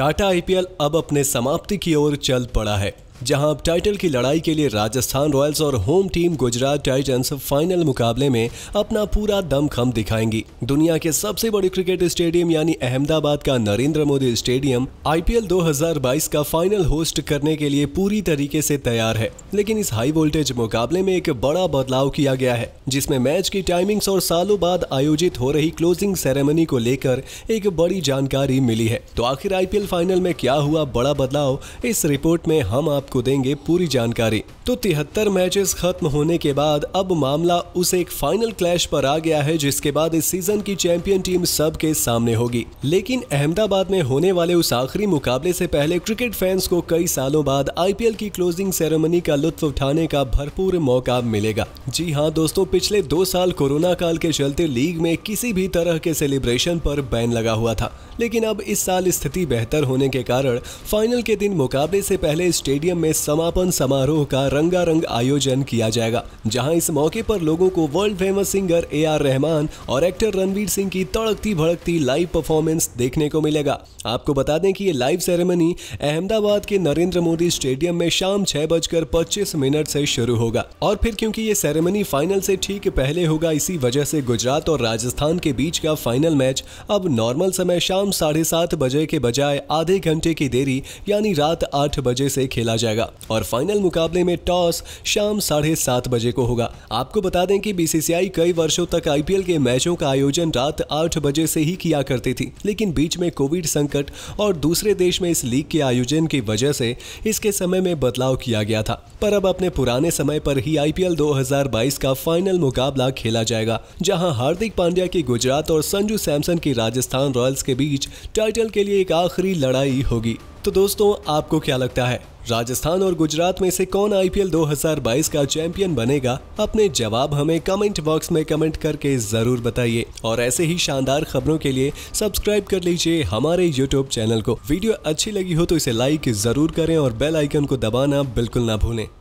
Tata IPL अब अपने समाप्ति की ओर चल पड़ा है जहां अब टाइटल की लड़ाई के लिए राजस्थान रॉयल्स और home team Gujarat Titans final मुकाबले में अपना पूरा दमखम दिखाएंगी दुनिया के सबसे बड़े क्रिकेट स्टेडियम यानी अहमदाबाद का नरेंद्र मोदी स्टेडियम आईपीएल 2022 का फाइनल होस्ट करने के लिए पूरी तरीके से तैयार है लेकिन इस हाई वोल्टेज मुकाबले में एक बड़ा बदलाव किया गया है जिसमे मैच की टाइमिंग्स और सालों बाद आयोजित हो रही क्लोजिंग सेरेमनी को लेकर एक बड़ी जानकारी मिली है तो आखिर आईपीएल फाइनल में क्या हुआ बड़ा बदलाव इस रिपोर्ट में हम आप आपको देंगे पूरी जानकारी तो तिहत्तर मैचेस खत्म होने के बाद अब मामला उस एक फाइनल क्लैश पर आ गया है जिसके बाद इस सीजन की चैंपियन टीम सबके सामने होगी लेकिन अहमदाबाद में होने वाले उस आखिरी मुकाबले से पहले क्रिकेट फैंस को कई सालों बाद आईपीएल की क्लोजिंग सेरेमनी का लुत्फ उठाने का भरपूर मौका मिलेगा जी हाँ दोस्तों पिछले दो साल कोरोना काल के चलते लीग में किसी भी तरह के सेलिब्रेशन पर बैन लगा हुआ था लेकिन अब इस साल स्थिति बेहतर होने के कारण फाइनल के दिन मुकाबले से पहले स्टेडियम में समापन समारोह का रंगारंग आयोजन किया जाएगा जहां इस मौके पर लोगों को world famous singer A R Rahman और एक्टर रणवीर सिंह की तड़कती भड़कती लाइव परफॉर्मेंस देखने को मिलेगा आपको बता दें कि ये लाइव सेरेमनी अहमदाबाद के नरेंद्र मोदी स्टेडियम में शाम छह बजकर पच्चीस मिनट से शुरू होगा और फिर क्योंकि ये सेरेमनी फाइनल से ठीक पहले होगा इसी वजह से गुजरात और राजस्थान के बीच का फाइनल मैच अब नॉर्मल समय शाम साढ़े सात बजे के बजाय आधे घंटे की देरी यानी रात आठ बजे से खेला जाएगा जाएगा और फाइनल मुकाबले में टॉस शाम साढ़े सात बजे को होगा आपको बता दें कि बीसीसीआई कई वर्षों तक आईपीएल के मैचों का आयोजन रात आठ बजे से ही किया करती थी लेकिन बीच में कोविड संकट और दूसरे देश में इस लीग के आयोजन की वजह से इसके समय में बदलाव किया गया था पर अब अपने पुराने समय पर ही आईपीएल 2022 का फाइनल मुकाबला खेला जाएगा जहां हार्दिक पांड्या की गुजरात और संजू सैमसन की राजस्थान रॉयल्स के बीच टाइटल के लिए एक आखिरी लड़ाई होगी तो दोस्तों आपको क्या लगता है राजस्थान और गुजरात में से कौन आईपीएल 2022 का चैंपियन बनेगा अपने जवाब हमें कमेंट बॉक्स में कमेंट करके जरूर बताइए और ऐसे ही शानदार खबरों के लिए सब्सक्राइब कर लीजिए हमारे यूट्यूब चैनल को वीडियो अच्छी लगी हो तो इसे लाइक जरूर करें और बेल आइकन को दबाना बिल्कुल ना भूलें